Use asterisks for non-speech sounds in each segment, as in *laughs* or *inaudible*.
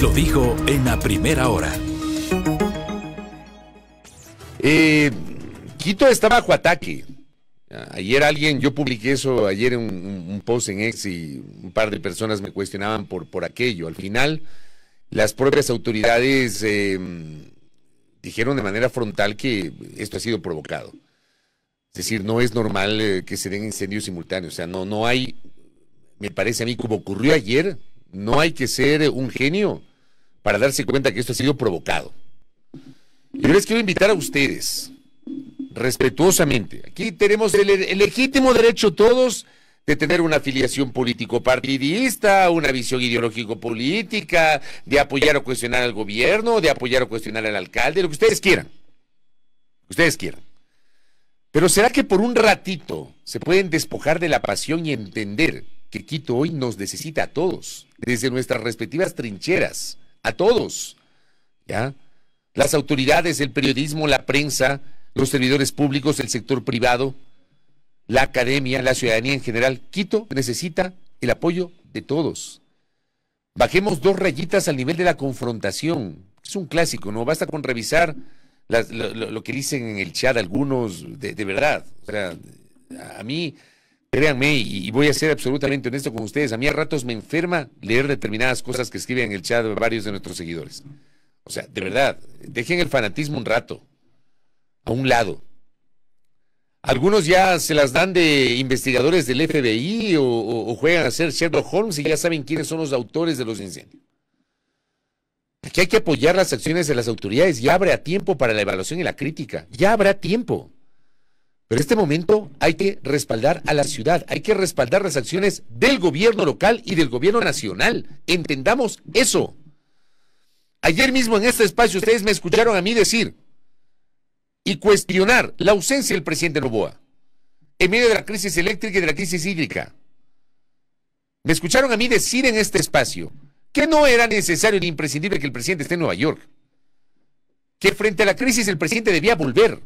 Lo dijo en la primera hora. Eh, Quito está bajo ataque. Ayer alguien, yo publiqué eso ayer en un, post en X y un par de personas me cuestionaban por, por aquello. Al final, las propias autoridades eh, dijeron de manera frontal que esto ha sido provocado. Es decir, no es normal eh, que se den incendios simultáneos. O sea, no, no hay, me parece a mí como ocurrió ayer, no hay que ser eh, un genio para darse cuenta que esto ha sido provocado. Yo les quiero invitar a ustedes, respetuosamente, aquí tenemos el, legítimo derecho todos de tener una afiliación político-partidista, una visión ideológico-política, de apoyar o cuestionar al gobierno, de apoyar o cuestionar al alcalde, lo que ustedes quieran. Ustedes quieran. Pero ¿será que por un ratito se pueden despojar de la pasión y entender que Quito hoy nos necesita a todos, desde nuestras respectivas trincheras, a todos. ¿Ya? Las autoridades, el periodismo, la prensa, los servidores públicos, el sector privado, la academia, la ciudadanía en general. Quito necesita el apoyo de todos. Bajemos dos rayitas al nivel de la confrontación. Es un clásico, ¿no? Basta con revisar lo, que dicen en el chat algunos, de, de verdad. O sea, a mí Créanme, y voy a ser absolutamente honesto con ustedes, a mí a ratos me enferma leer determinadas cosas que escriben en el chat varios de nuestros seguidores. O sea, de verdad, dejen el fanatismo un rato, a un lado. Algunos ya se las dan de investigadores del FBI o, o juegan a ser Sherlock Holmes y ya saben quiénes son los autores de los incendios. Aquí hay que apoyar las acciones de las autoridades. Ya habrá tiempo para la evaluación y la crítica. Ya habrá tiempo. Pero en este momento hay que respaldar a la ciudad, hay que respaldar las acciones del gobierno local y del gobierno nacional. Entendamos eso. Ayer mismo en este espacio ustedes me escucharon a mí decir y cuestionar la ausencia del presidente Novoa en medio de la crisis eléctrica y de la crisis hídrica. Me escucharon a mí decir en este espacio que no era necesario ni imprescindible que el presidente esté en Nueva York, que frente a la crisis el presidente debía volver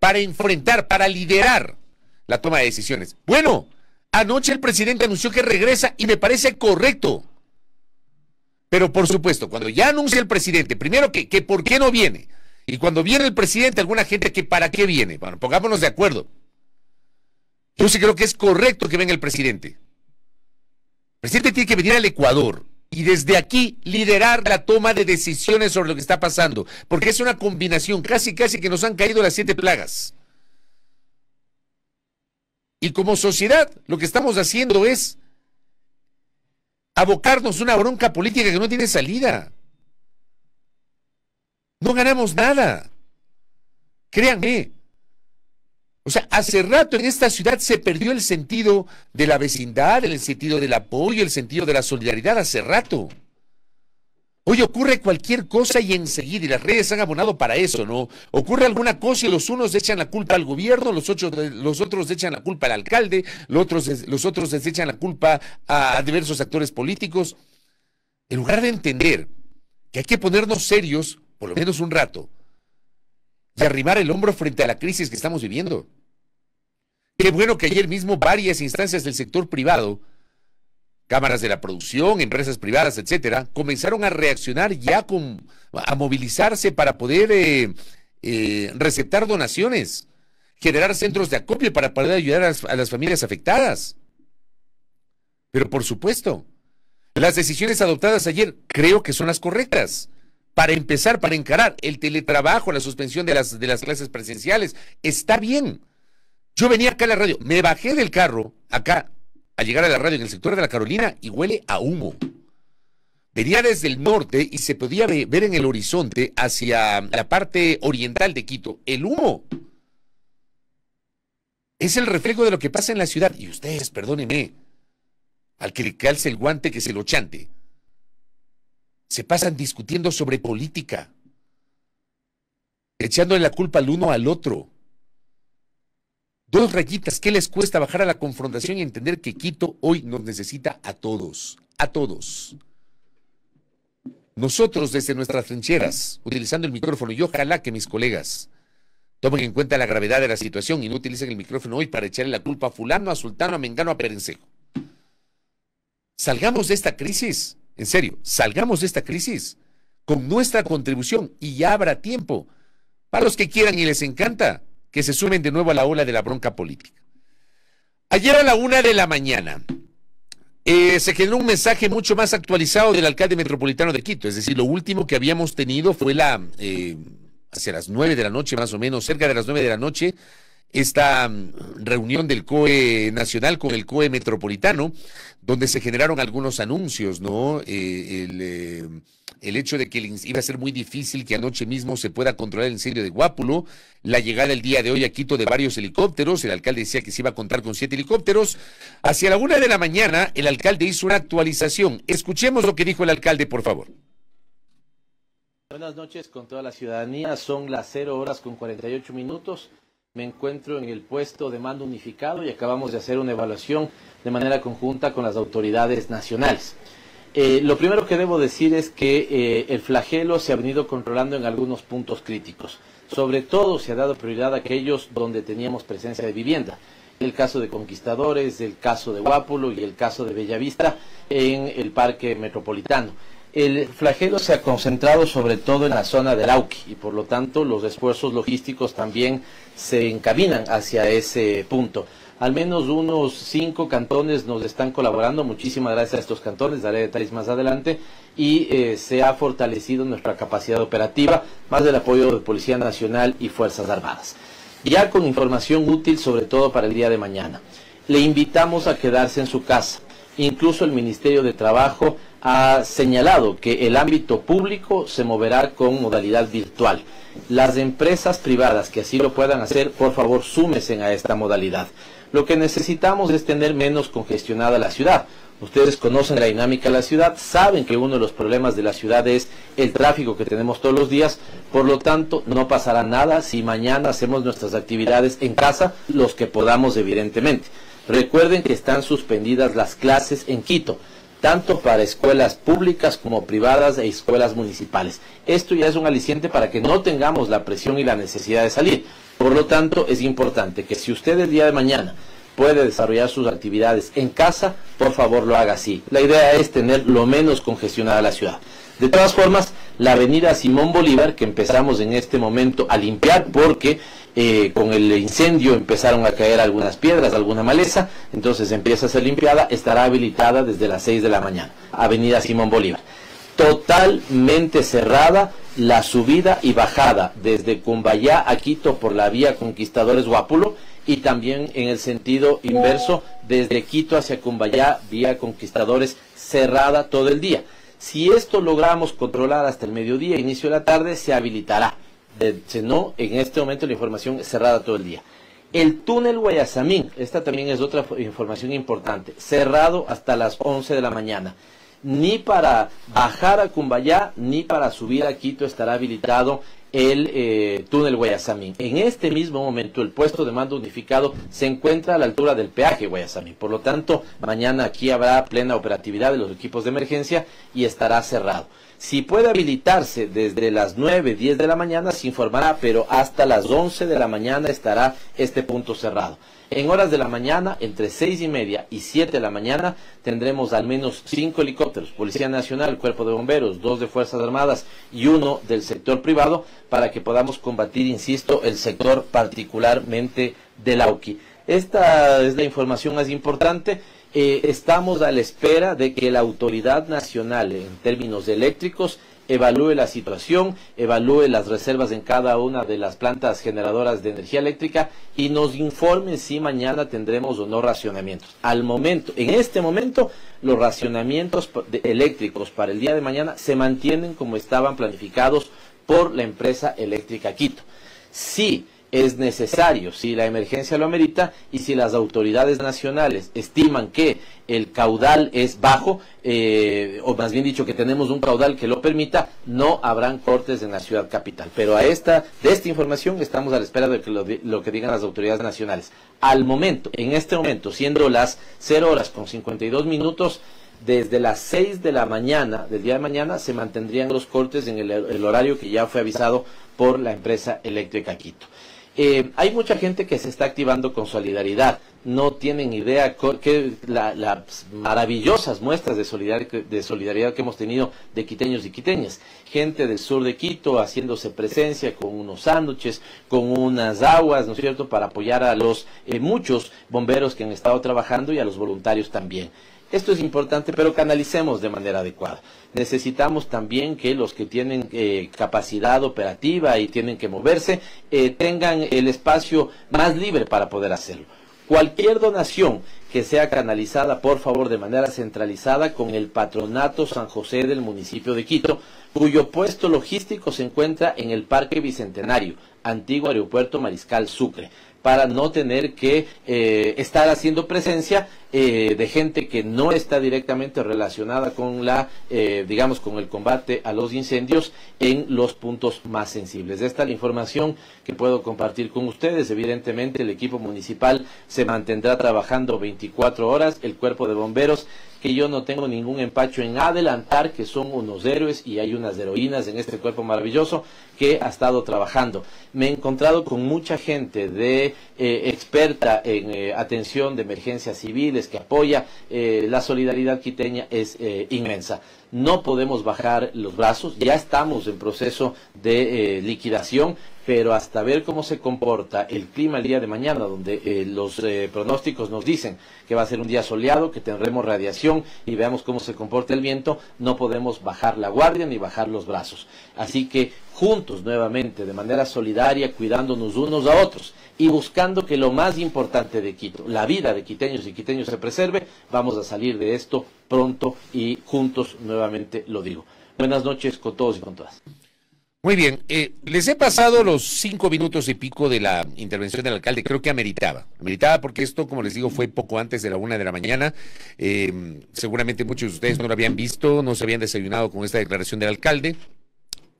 para enfrentar, para liderar la toma de decisiones. Bueno, anoche el presidente anunció que regresa y me parece correcto. Pero por supuesto, cuando ya anuncia el presidente, primero que, por qué no viene. Y cuando viene el presidente, alguna gente que para qué viene. Bueno, pongámonos de acuerdo. Yo sí creo que es correcto que venga el presidente. El presidente tiene que venir al Ecuador y desde aquí liderar la toma de decisiones sobre lo que está pasando, porque es una combinación, casi casi que nos han caído las siete plagas. Y como sociedad, lo que estamos haciendo es abocarnos una bronca política que no tiene salida. No ganamos nada. Créanme, o sea, hace rato en esta ciudad se perdió el sentido de la vecindad, el sentido del apoyo, el sentido de la solidaridad, hace rato. Hoy ocurre cualquier cosa y enseguida, y las redes han abonado para eso, ¿no? Ocurre alguna cosa y los unos echan la culpa al gobierno, los, los otros echan la culpa al alcalde, los otros, los otros les echan la culpa a diversos actores políticos. En lugar de entender que hay que ponernos serios, por lo menos un rato, y arrimar el hombro frente a la crisis que estamos viviendo. Qué bueno que ayer mismo varias instancias del sector privado, cámaras de la producción, empresas privadas, etcétera, comenzaron a reaccionar ya con, a movilizarse para poder recetar eh, eh, receptar donaciones, generar centros de acopio para poder ayudar a las familias afectadas. Pero por supuesto, las decisiones adoptadas ayer creo que son las correctas para empezar, para encarar el teletrabajo, la suspensión de las, de las clases presenciales. Está bien. Yo venía acá a la radio, me bajé del carro acá a llegar a la radio en el sector de la Carolina y huele a humo. Venía desde el norte y se podía ver en el horizonte hacia la parte oriental de Quito el humo. Es el reflejo de lo que pasa en la ciudad. Y ustedes, perdónenme, al que le calce el guante que se lo chante se pasan discutiendo sobre política, echando la culpa al uno al otro. Dos rayitas, ¿qué les cuesta bajar a la confrontación y entender que Quito hoy nos necesita a todos, a todos? Nosotros desde nuestras trincheras, utilizando el micrófono, y ojalá que mis colegas tomen en cuenta la gravedad de la situación y no utilicen el micrófono hoy para echarle la culpa a fulano, a sultano, a mengano, a perencejo. Salgamos de esta crisis en serio, salgamos de esta crisis con nuestra contribución y ya habrá tiempo para los que quieran y les encanta que se sumen de nuevo a la ola de la bronca política. Ayer a la una de la mañana eh, se generó un mensaje mucho más actualizado del alcalde metropolitano de Quito, es decir, lo último que habíamos tenido fue la, eh, hacia las nueve de la noche más o menos, cerca de las nueve de la noche, esta mm, reunión del COE nacional con el COE metropolitano, donde se generaron algunos anuncios, ¿no? Eh, el, eh, el, hecho de que iba a ser muy difícil que anoche mismo se pueda controlar el incendio de Guápulo, la llegada el día de hoy a Quito de varios helicópteros, el alcalde decía que se iba a contar con siete helicópteros. Hacia la una de la mañana, el alcalde hizo una actualización. Escuchemos lo que dijo el alcalde, por favor. Buenas noches con toda la ciudadanía, son las cero horas con ocho minutos. Me encuentro en el puesto de mando unificado y acabamos de hacer una evaluación de manera conjunta con las autoridades nacionales. Eh, lo primero que debo decir es que eh, el flagelo se ha venido controlando en algunos puntos críticos. Sobre todo se ha dado prioridad a aquellos donde teníamos presencia de vivienda el caso de Conquistadores, el caso de Guápulo y el caso de Bellavista en el Parque Metropolitano. El flagelo se ha concentrado sobre todo en la zona del Auqui y por lo tanto los esfuerzos logísticos también se encaminan hacia ese punto. Al menos unos cinco cantones nos están colaborando. Muchísimas gracias a estos cantones. Daré detalles más adelante. Y eh, se ha fortalecido nuestra capacidad operativa, más del apoyo de Policía Nacional y Fuerzas Armadas. Ya con información útil, sobre todo para el día de mañana. Le invitamos a quedarse en su casa Incluso el Ministerio de Trabajo ha señalado que el ámbito público se moverá con modalidad virtual. Las empresas privadas que así lo puedan hacer, por favor, súmesen a esta modalidad. Lo que necesitamos es tener menos congestionada la ciudad. Ustedes conocen la dinámica de la ciudad, saben que uno de los problemas de la ciudad es el tráfico que tenemos todos los días, por lo tanto no pasará nada si mañana hacemos nuestras actividades en casa, los que podamos evidentemente. Recuerden que están suspendidas las clases en Quito, tanto para escuelas públicas como privadas e escuelas municipales. Esto ya es un aliciente para que no tengamos la presión y la necesidad de salir. Por lo tanto, es importante que si usted el día de mañana puede desarrollar sus actividades en casa, por favor lo haga así. La idea es tener lo menos congestionada la ciudad. De todas formas, la avenida Simón Bolívar, que empezamos en este momento a limpiar porque eh, con el incendio empezaron a caer algunas piedras, alguna maleza, entonces empieza a ser limpiada, estará habilitada desde las 6 de la mañana, Avenida Simón Bolívar. Totalmente cerrada la subida y bajada desde Cumbayá a Quito por la vía Conquistadores Guápulo y también en el sentido inverso desde Quito hacia Cumbayá vía Conquistadores cerrada todo el día. Si esto logramos controlar hasta el mediodía, inicio de la tarde, se habilitará. Eh, en este momento la información cerrada todo el día. El túnel Guayasamín, esta también es otra información importante, cerrado hasta las 11 de la mañana. Ni para bajar a Cumbayá, ni para subir a Quito estará habilitado el eh, túnel Guayasamín. En este mismo momento el puesto de mando unificado se encuentra a la altura del peaje Guayasamín. Por lo tanto, mañana aquí habrá plena operatividad de los equipos de emergencia y estará cerrado. Si puede habilitarse desde las 9, 10 de la mañana, se informará, pero hasta las 11 de la mañana estará este punto cerrado. En horas de la mañana, entre 6 y media y 7 de la mañana, tendremos al menos 5 helicópteros, Policía Nacional, Cuerpo de Bomberos, 2 de Fuerzas Armadas y uno del sector privado para que podamos combatir, insisto, el sector particularmente la AUKI. Esta es la información más importante. Eh, estamos a la espera de que la autoridad nacional en términos eléctricos evalúe la situación, evalúe las reservas en cada una de las plantas generadoras de energía eléctrica y nos informe si mañana tendremos o no racionamientos. Al momento, en este momento, los racionamientos eléctricos para el día de mañana se mantienen como estaban planificados por la empresa eléctrica Quito. Si es necesario, si la emergencia lo amerita y si las autoridades nacionales estiman que el caudal es bajo, eh, o más bien dicho que tenemos un caudal que lo permita, no habrán cortes en la ciudad capital. Pero a esta, de esta información estamos a la espera de que lo, lo que digan las autoridades nacionales. Al momento, en este momento, siendo las 0 horas con 52 minutos, desde las 6 de la mañana, del día de mañana, se mantendrían los cortes en el, horario que ya fue avisado por la empresa eléctrica Quito. Eh, hay mucha gente que se está activando con solidaridad. No tienen idea que las maravillosas muestras de solidaridad, que hemos tenido de quiteños y quiteñas. Gente del sur de Quito haciéndose presencia con unos sándwiches, con unas aguas, ¿no es cierto?, para apoyar a los eh, muchos bomberos que han estado trabajando y a los voluntarios también. Esto es importante, pero canalicemos de manera adecuada. Necesitamos también que los que tienen eh, capacidad operativa y tienen que moverse eh, tengan el espacio más libre para poder hacerlo. Cualquier donación que sea canalizada, por favor, de manera centralizada con el Patronato San José del municipio de Quito, cuyo puesto logístico se encuentra en el Parque Bicentenario, antiguo aeropuerto Mariscal Sucre para no tener que eh, estar haciendo presencia eh, de gente que no está directamente relacionada con la, eh, digamos, con el combate a los incendios en los puntos más sensibles. Esta es la información que puedo compartir con ustedes. Evidentemente, el equipo municipal se mantendrá trabajando 24 horas, el cuerpo de bomberos que yo no tengo ningún empacho en adelantar que son unos héroes y hay unas heroínas en este cuerpo maravilloso que ha estado trabajando. Me he encontrado con mucha gente de eh, experta en eh, atención de emergencias civiles que apoya eh, la solidaridad quiteña es inmensa no podemos bajar los brazos, ya estamos en proceso de eh, liquidación, pero hasta ver cómo se comporta el clima el día de mañana, donde eh, los eh, pronósticos nos dicen que va a ser un día soleado, que tendremos radiación y veamos cómo se comporta el viento, no podemos bajar la guardia ni bajar los brazos. Así que juntos nuevamente, de manera solidaria, cuidándonos unos a otros y buscando que lo más importante de Quito, la vida de quiteños y quiteños se preserve, vamos a salir de esto pronto y juntos nuevamente lo digo. Buenas noches con todos y con todas. Muy bien, eh, les he pasado los cinco minutos y pico de la intervención del alcalde, creo que ameritaba, ameritaba porque esto, como les digo, fue poco antes de la una de la mañana, eh, seguramente muchos de ustedes no lo habían visto, no se habían desayunado con esta declaración del alcalde,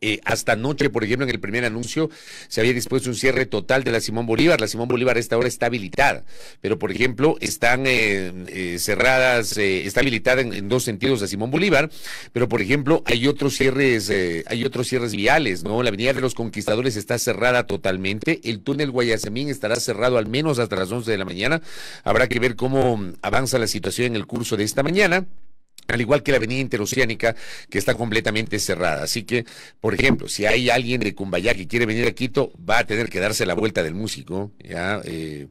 eh, hasta anoche, por ejemplo, en el primer anuncio se había dispuesto un cierre total de la Simón Bolívar. La Simón Bolívar esta hora está habilitada, pero por ejemplo están eh, eh, cerradas, está habilitada en, dos sentidos la Simón Bolívar, pero por ejemplo hay otros cierres, hay otros cierres viales, ¿no? La Avenida de los Conquistadores está cerrada totalmente, el túnel Guayasamín estará cerrado al menos hasta las 11 de la mañana. Habrá que ver cómo avanza la situación en el curso de esta mañana al igual que la avenida interoceánica, que está completamente cerrada. Así que, por ejemplo, si hay alguien de Cumbayá que quiere venir a Quito, va a tener que darse la vuelta del músico, ya, eh,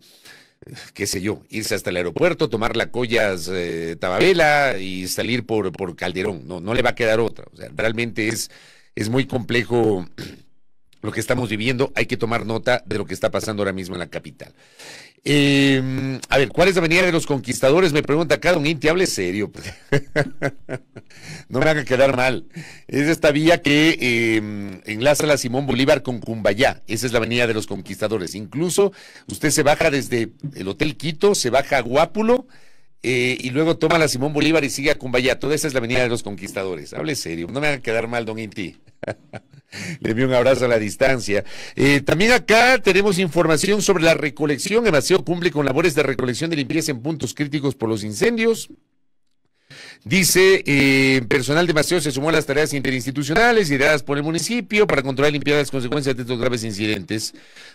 qué sé yo, irse hasta el aeropuerto, tomar la collas eh, Tababela y salir por, por Calderón. No, no le va a quedar otra. O sea, realmente es, es muy complejo *clears throat* lo que estamos viviendo, hay que tomar nota de lo que está pasando ahora mismo en la capital. Eh, a ver, ¿cuál es la avenida de los conquistadores? Me pregunta acá, don Inti, hable serio. Pues. *laughs* no me haga quedar mal. Es esta vía que em, enlaza la Simón Bolívar con Cumbayá. Esa es la avenida de los conquistadores. Incluso usted se baja desde el Hotel Quito, se baja a Guápulo. Eh, y luego toma la Simón Bolívar y sigue a Cumbayá. Toda esa es la avenida de los conquistadores. Hable serio, no me haga quedar mal, don Inti. *laughs* Le envío un abrazo a la distancia. Eh, también acá tenemos información sobre la recolección. El cumple con labores de recolección de limpieza en puntos críticos por los incendios. Dice, eh, personal de Maceo se sumó a las tareas interinstitucionales ideadas por el municipio para controlar y limpiar las consecuencias de estos graves incidentes.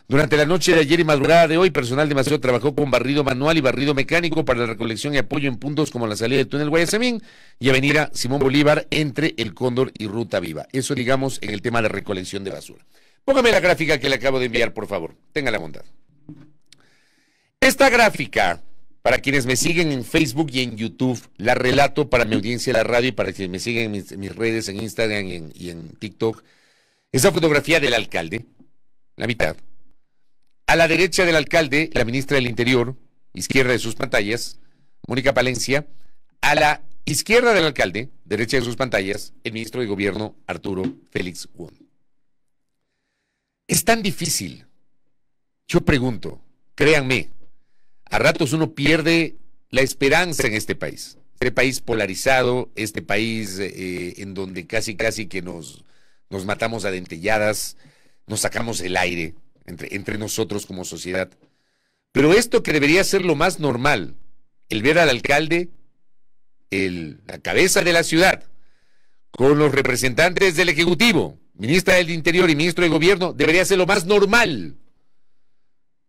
Durante la noche de ayer y madrugada de hoy, personal de Maceo trabajó con barrido manual y barrido mecánico para la recolección y apoyo en puntos como la salida del túnel Guayasamín y avenida Simón Bolívar entre el Cóndor y Ruta Viva. Eso digamos en el tema de la recolección de basura. Póngame la gráfica que le acabo de enviar, por favor. Tenga la bondad. Esta gráfica para quienes me siguen en Facebook y en YouTube, la relato para mi audiencia de la radio y para quienes me siguen en mis, redes, en Instagram y en, TikTok, esa fotografía del alcalde, la mitad. A la derecha del alcalde, la ministra del Interior, izquierda de sus pantallas, Mónica Palencia. A la izquierda del alcalde, derecha de sus pantallas, el ministro de Gobierno, Arturo Félix Wong. Es tan difícil. Yo pregunto, créanme, a ratos uno pierde la esperanza en este país. Este país polarizado, este país eh, en donde casi casi que nos, nos matamos a dentelladas, nos sacamos el aire entre, entre nosotros como sociedad. Pero esto que debería ser lo más normal, el ver al alcalde, la cabeza de la ciudad, con los representantes del Ejecutivo, ministra del Interior y ministro de Gobierno, debería ser lo más normal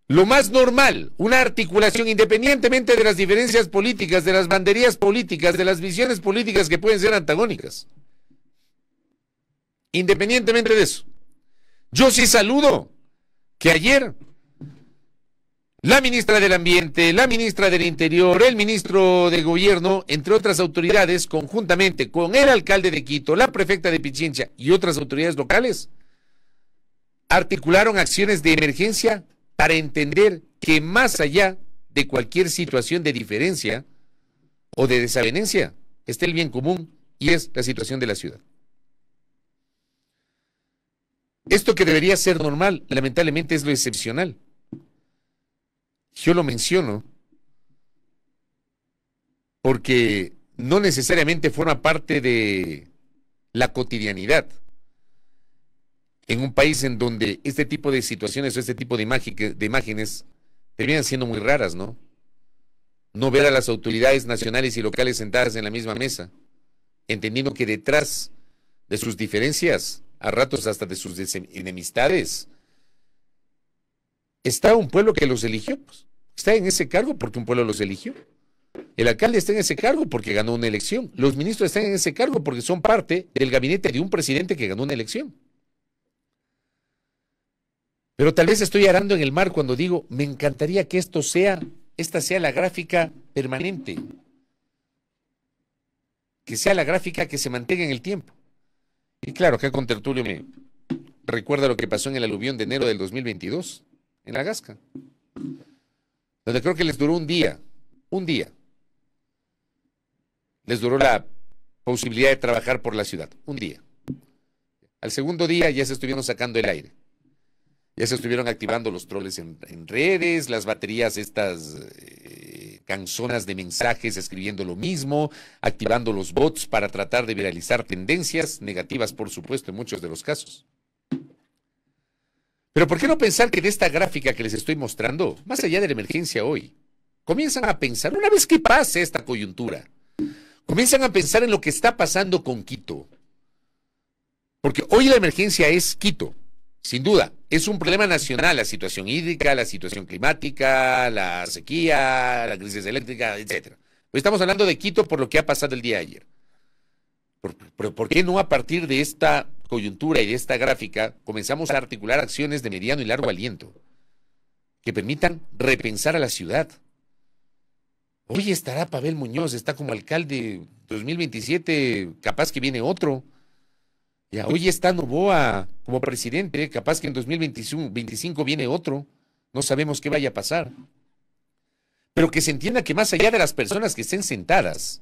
lo más normal, una articulación independientemente de las diferencias políticas, de las banderías políticas, de las visiones políticas que pueden ser antagónicas. Independientemente de eso. Yo sí saludo que ayer la ministra del Ambiente, la ministra del Interior, el ministro de Gobierno, entre otras autoridades, conjuntamente con el alcalde de Quito, la prefecta de Pichincha y otras autoridades locales, articularon acciones de emergencia para entender que más allá de cualquier situación de diferencia o de desavenencia está el bien común y es la situación de la ciudad. Esto que debería ser normal, lamentablemente es lo excepcional. Yo lo menciono porque no necesariamente forma parte de la cotidianidad en un país en donde este tipo de situaciones o este tipo de, imágenes terminan siendo muy raras, ¿no? No ver a las autoridades nacionales y locales sentadas en la misma mesa, entendiendo que detrás de sus diferencias, a ratos hasta de sus enemistades, está un pueblo que los eligió. Pues. Está en ese cargo porque un pueblo los eligió. El alcalde está en ese cargo porque ganó una elección. Los ministros están en ese cargo porque son parte del gabinete de un presidente que ganó una elección. Pero tal vez estoy arando en el mar cuando digo, me encantaría que esto sea, esta sea la gráfica permanente. Que sea la gráfica que se mantenga en el tiempo. Y claro, acá con Tertulio me recuerda lo que pasó en el aluvión de enero del 2022, en la Donde creo que les duró un día, un día. Les duró la posibilidad de trabajar por la ciudad, un día. Al segundo día ya se estuvieron sacando el aire. Ya se estuvieron activando los troles en, redes, las baterías estas eh, canzonas de mensajes escribiendo lo mismo, activando los bots para tratar de viralizar tendencias negativas, por supuesto, en muchos de los casos. Pero ¿por qué no pensar que de esta gráfica que les estoy mostrando, más allá de la emergencia hoy, comienzan a pensar, una vez que pase esta coyuntura, comienzan a pensar en lo que está pasando con Quito. Porque hoy la emergencia es Quito, sin duda, es un problema nacional la situación hídrica, la situación climática, la sequía, la crisis eléctrica, etcétera. Pues estamos hablando de Quito por lo que ha pasado el día de ayer. ¿Por, por, por qué no a partir de esta coyuntura y de esta gráfica comenzamos a articular acciones de mediano y largo aliento que permitan repensar a la ciudad? Hoy estará Pavel Muñoz, está como alcalde 2027, capaz que viene otro. Ya hoy está Novoa como presidente, ¿eh? capaz que en 2025 viene otro, no sabemos qué vaya a pasar. Pero que se entienda que más allá de las personas que estén sentadas,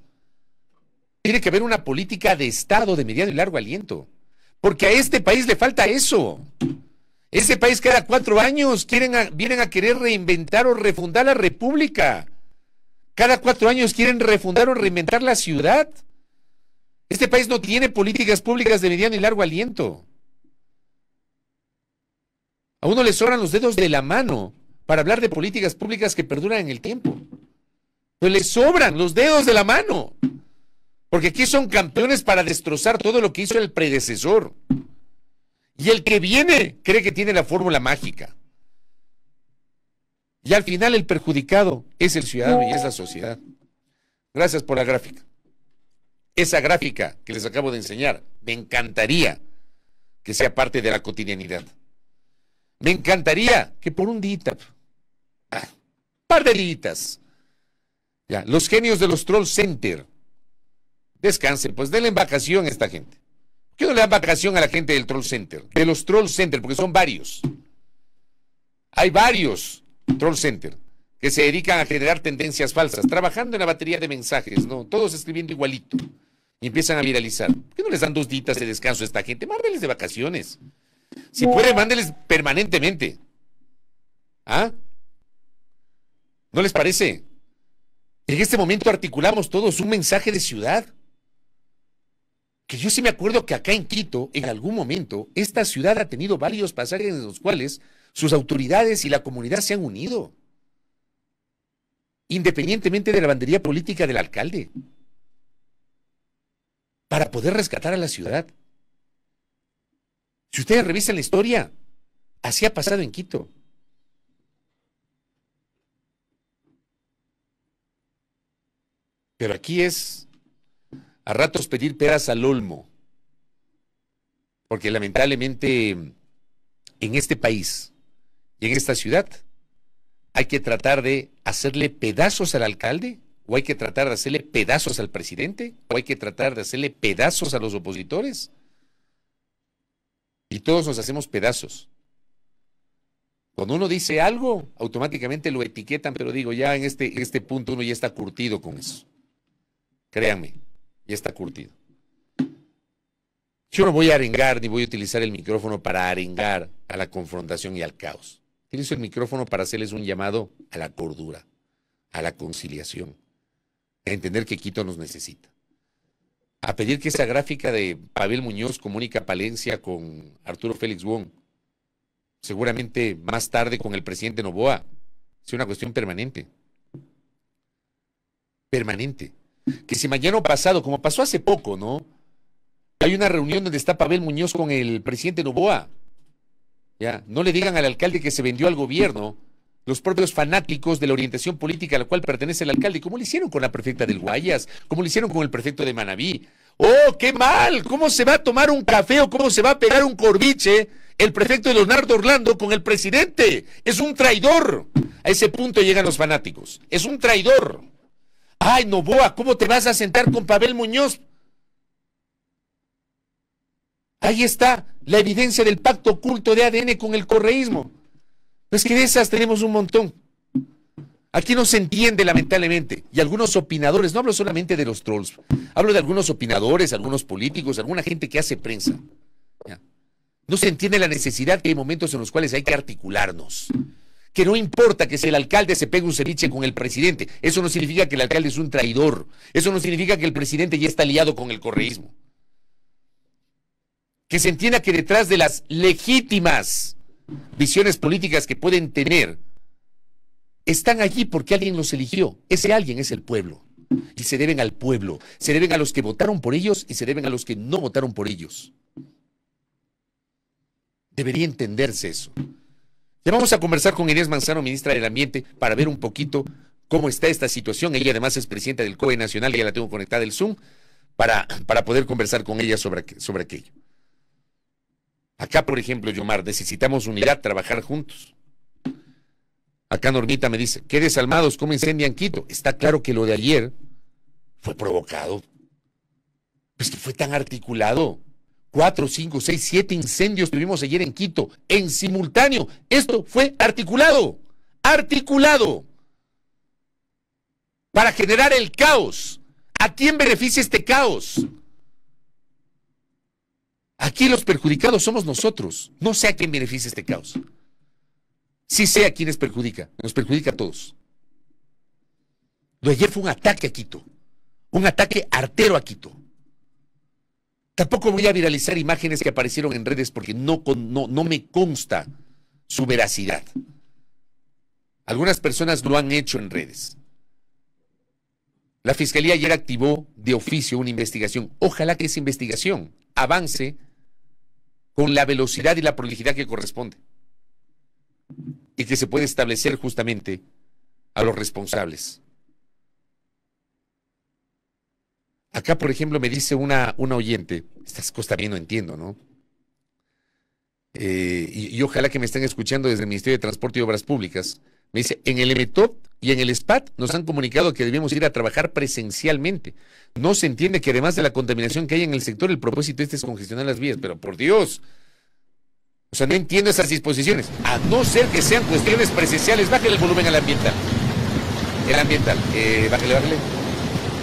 tiene que haber una política de Estado de mediano y largo aliento, porque a este país le falta eso. Ese país cada cuatro años vienen a querer reinventar o refundar la república. Cada cuatro años quieren refundar o reinventar la ciudad. Este país no tiene políticas públicas de mediano y largo aliento. A uno le sobran los dedos de la mano para hablar de políticas públicas que perduran en el tiempo. Pero pues le sobran los dedos de la mano. Porque aquí son campeones para destrozar todo lo que hizo el predecesor. Y el que viene cree que tiene la fórmula mágica. Y al final el perjudicado es el ciudadano y es la sociedad. Gracias por la gráfica. Esa gráfica que les acabo de enseñar, me encantaría que sea parte de la cotidianidad. Me encantaría que por un día, un ah, par de días, ya, los genios de los Troll Center, descansen, pues denle vacación a esta gente. ¿Por qué no le dan vacación a la gente del Troll Center? De los Troll Center, porque son varios. Hay varios Troll Center que se dedican a generar tendencias falsas, trabajando en la batería de mensajes, ¿no? Todos escribiendo igualito y empiezan a viralizar. ¿Por qué no les dan dos ditas de descanso a esta gente? Mándeles de vacaciones. Si puede, mándeles permanentemente. ¿Ah? ¿No les parece? En este momento articulamos todos un mensaje de ciudad. Que yo sí me acuerdo que acá en Quito, en algún momento, esta ciudad ha tenido varios pasajes en los cuales sus autoridades y la comunidad se han unido, independientemente de la bandería política del alcalde para poder rescatar a la ciudad. Si ustedes revisan la historia, así ha pasado en Quito. Pero aquí es a ratos pedir peras al olmo, porque lamentablemente en este país y en esta ciudad hay que tratar de hacerle pedazos al alcalde ¿O hay que tratar de hacerle pedazos al presidente? ¿O hay que tratar de hacerle pedazos a los opositores? Y todos nos hacemos pedazos. Cuando uno dice algo, automáticamente lo etiquetan, pero digo, ya en este, este punto uno ya está curtido con eso. Créanme, ya está curtido. Yo no voy a arengar ni voy a utilizar el micrófono para arengar a la confrontación y al caos. Tienes el micrófono para hacerles un llamado a la cordura, a la conciliación a entender que Quito nos necesita. A pedir que esa gráfica de Pavel Muñoz comunica Palencia con Arturo Félix Wong, seguramente más tarde con el presidente Novoa, sea una cuestión permanente. Permanente. Que si mañana o pasado, como pasó hace poco, ¿no? Hay una reunión donde está Pavel Muñoz con el presidente Novoa. Ya, no le digan al alcalde que se vendió al gobierno los propios fanáticos de la orientación política a la cual pertenece el alcalde, como lo hicieron con la prefecta del Guayas, como lo hicieron con el prefecto de Manabí. ¡Oh, qué mal! ¿Cómo se va a tomar un café o cómo se va a pegar un corviche el prefecto de Leonardo Orlando con el presidente? Es un traidor. A ese punto llegan los fanáticos. Es un traidor. Ay, Novoa, ¿cómo te vas a sentar con Pavel Muñoz? Ahí está la evidencia del pacto oculto de ADN con el correísmo. Es que de esas tenemos un montón. Aquí no se entiende, lamentablemente. Y algunos opinadores, no hablo solamente de los trolls, hablo de algunos opinadores, algunos políticos, alguna gente que hace prensa. No se entiende la necesidad que hay momentos en los cuales hay que articularnos. Que no importa que si el alcalde se pegue un ceviche con el presidente, eso no significa que el alcalde es un traidor, eso no significa que el presidente ya está aliado con el correísmo. Que se entienda que detrás de las legítimas visiones políticas que pueden tener, están allí porque alguien los eligió. Ese alguien es el pueblo. Y se deben al pueblo, se deben a los que votaron por ellos y se deben a los que no votaron por ellos. Debería entenderse eso. Ya vamos a conversar con Inés Manzano, ministra del Ambiente, para ver un poquito cómo está esta situación. Ella además es presidenta del COE Nacional, ya la tengo conectada el Zoom, para, para poder conversar con ella sobre, sobre aquello. Acá, por ejemplo, Yomar, necesitamos unidad, trabajar juntos. Acá Normita me dice, qué desalmados, cómo incendian Quito. Está claro que lo de ayer fue provocado. Pues que fue tan articulado. Cuatro, cinco, seis, siete incendios tuvimos ayer en Quito, en simultáneo. Esto fue articulado, articulado, para generar el caos. ¿A quién beneficia este caos? Aquí los perjudicados somos nosotros. No sé a quién beneficia este caos. Sí sé a quiénes perjudica. Nos perjudica a todos. Lo de ayer fue un ataque a Quito. Un ataque artero a Quito. Tampoco voy a viralizar imágenes que aparecieron en redes porque no, no me consta su veracidad. Algunas personas lo han hecho en redes. La fiscalía ayer activó de oficio una investigación. Ojalá que esa investigación avance con la velocidad y la prolijidad que corresponde y que se puede establecer justamente a los responsables. Acá, por ejemplo, me dice una, una oyente, estas cosas también no entiendo, ¿no? Eh, y, y, ojalá que me estén escuchando desde el Ministerio de Transporte y Obras Públicas, me dice, en el EMETOP y en el SPAT nos han comunicado que debemos ir a trabajar presencialmente. No se entiende que además de la contaminación que hay en el sector, el propósito este es congestionar las vías, pero por Dios. O sea, no entiendo esas disposiciones. A no ser que sean cuestiones presenciales, bájale el volumen al ambiental. El ambiental, eh, bájale, bájale.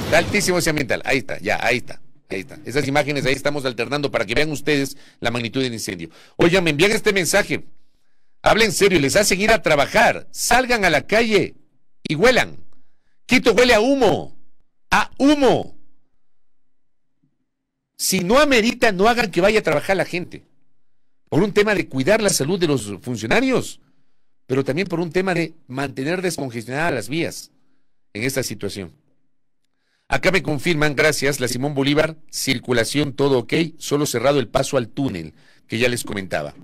Está altísimo ese ambiental. Ahí está, ya, ahí está. Ahí está. Esas imágenes ahí estamos alternando para que vean ustedes la magnitud del incendio. Oigan, me envían este mensaje. Hablen serio, les hacen ir a trabajar, salgan a la calle y huelan. Quito huele a humo, a humo. Si no amerita, no hagan que vaya a trabajar la gente. Por un tema de cuidar la salud de los funcionarios, pero también por un tema de mantener descongestionadas las vías en esta situación. Acá me confirman, gracias, la Simón Bolívar, circulación todo ok, solo cerrado el paso al túnel, que ya les comentaba.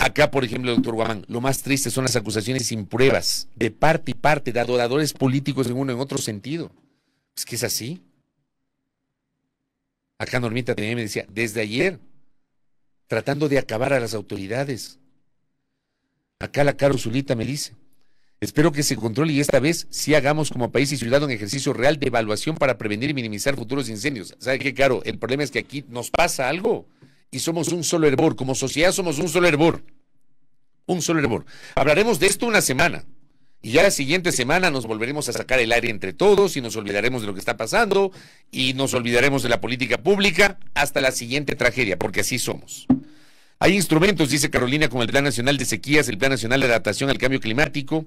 Acá, por ejemplo, doctor Guamán, lo más triste son las acusaciones sin pruebas, de parte y parte, de adoradores políticos en uno en otro sentido. Es que es así. Acá Normita también me decía, desde ayer, tratando de acabar a las autoridades. Acá la Caro Zulita me dice, espero que se controle y esta vez sí hagamos como país y ciudad un ejercicio real de evaluación para prevenir y minimizar futuros incendios. ¿Sabe qué, Caro? El problema es que aquí nos pasa algo y somos un solo hervor. Como sociedad somos un solo hervor. Un solo hervor. Hablaremos de esto una semana. Y ya la siguiente semana nos volveremos a sacar el aire entre todos y nos olvidaremos de lo que está pasando y nos olvidaremos de la política pública hasta la siguiente tragedia, porque así somos. Hay instrumentos, dice Carolina, como el Plan Nacional de Sequías, el Plan Nacional de Adaptación al Cambio Climático,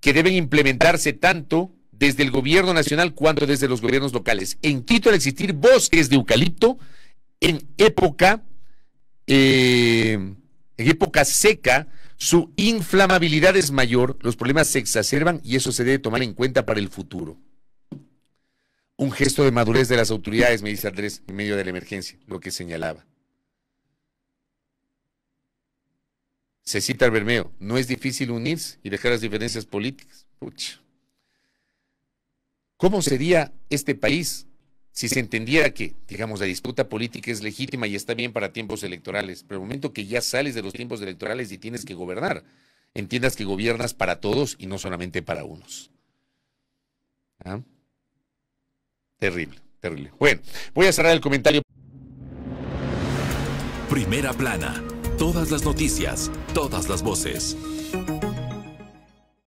que deben implementarse tanto desde el gobierno nacional cuanto desde los gobiernos locales. En Quito, al existir bosques de eucalipto, en época, eh, en época seca, su inflamabilidad es mayor, los problemas se exacerban y eso se debe tomar en cuenta para el futuro. Un gesto de madurez de las autoridades, me dice Andrés, en medio de la emergencia, lo que señalaba. Se cita el Bermeo, no es difícil unirse y dejar las diferencias políticas. ¿Cómo sería este país si se entendiera que, digamos, la disputa política es legítima y está bien para tiempos electorales, pero el momento que ya sales de los tiempos electorales y tienes que gobernar, entiendas que gobiernas para todos y no solamente para unos. ¿Ah? Terrible, terrible. Bueno, voy a cerrar el comentario. Primera plana. Todas las noticias, todas las voces.